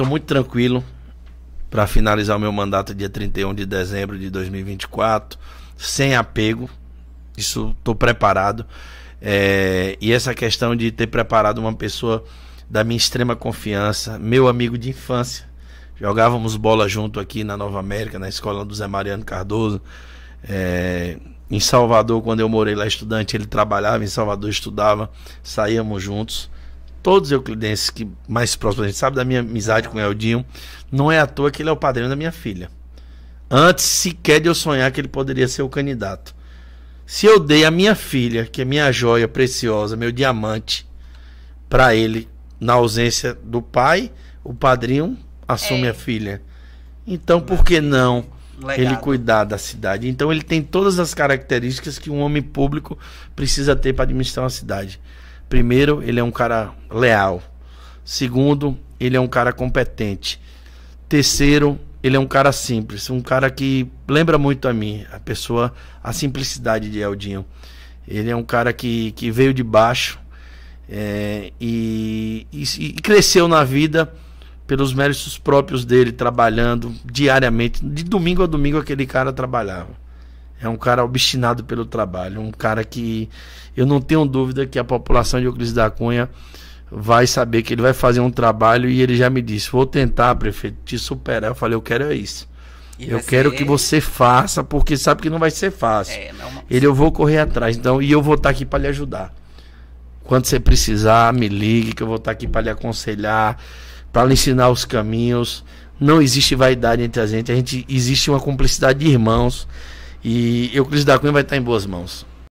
Estou muito tranquilo para finalizar o meu mandato dia 31 de dezembro de 2024, sem apego. Isso estou preparado. É, e essa questão de ter preparado uma pessoa da minha extrema confiança, meu amigo de infância. Jogávamos bola junto aqui na Nova América, na escola do Zé Mariano Cardoso. É, em Salvador, quando eu morei lá estudante, ele trabalhava em Salvador, estudava, saíamos juntos todos os euclidenses que mais próximos, a gente sabe da minha amizade com o Eldinho, não é à toa que ele é o padrinho da minha filha. Antes sequer de eu sonhar que ele poderia ser o candidato. Se eu dei a minha filha, que é minha joia preciosa, meu diamante, para ele, na ausência do pai, o padrinho assume é. a filha. Então, por que não Legado. ele cuidar da cidade? Então, ele tem todas as características que um homem público precisa ter para administrar uma cidade. Primeiro, ele é um cara leal. Segundo, ele é um cara competente. Terceiro, ele é um cara simples, um cara que lembra muito a mim, a pessoa, a simplicidade de Eldinho. Ele é um cara que, que veio de baixo é, e, e, e cresceu na vida pelos méritos próprios dele, trabalhando diariamente, de domingo a domingo aquele cara trabalhava. É um cara obstinado pelo trabalho, um cara que eu não tenho dúvida que a população de Euclides da Cunha vai saber que ele vai fazer um trabalho e ele já me disse: "Vou tentar, prefeito, te superar". Eu falei: "Eu quero é isso". E eu quero ser... que você faça, porque sabe que não vai ser fácil. É, não... Ele eu vou correr atrás, então, e eu vou estar tá aqui para lhe ajudar. Quando você precisar, me ligue que eu vou estar tá aqui para lhe aconselhar, para lhe ensinar os caminhos. Não existe vaidade entre a gente, a gente existe uma cumplicidade de irmãos e Euclides da Cunha vai estar em boas mãos.